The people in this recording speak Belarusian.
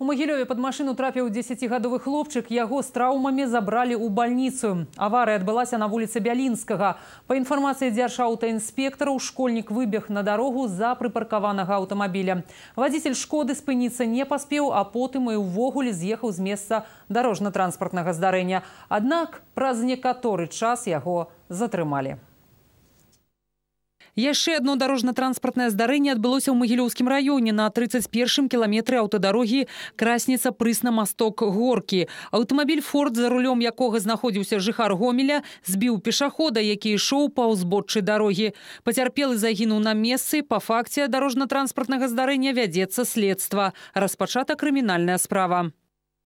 У Магілёве пад машыну трапіў 10гадовы хлопчык, яго з траўмамі забралі ў бальніцу. Аварыя адбылася на вуліцы Бялінскага. Па інфармацыі дзяржаўтаінспектараў школьнік выбег на дарогу за прыпаркаванага аўтамабіля. Вадзіцель шкоды спыніцца не паспеў, а потым і ўвогуле з'ехаў з месца дарожна-транспартнага здарэння. Аднак праз некаторы час яго затрымалі яшчэ одно дарожна-транспартнае здарэнне адбылося ў магілёўскім раёне на 31 кіламетры аўтадарогі красніца прысна масток горкі аўтамабіль форт за рулём якога знаходзіўся жыхар гомеля збіў пешахода які ішоў па ўзбочы дарогі пацярпелы загінуў на месцы па факце дарожна-транспартнага здарэння вядзецца следства распачата крымінальная справа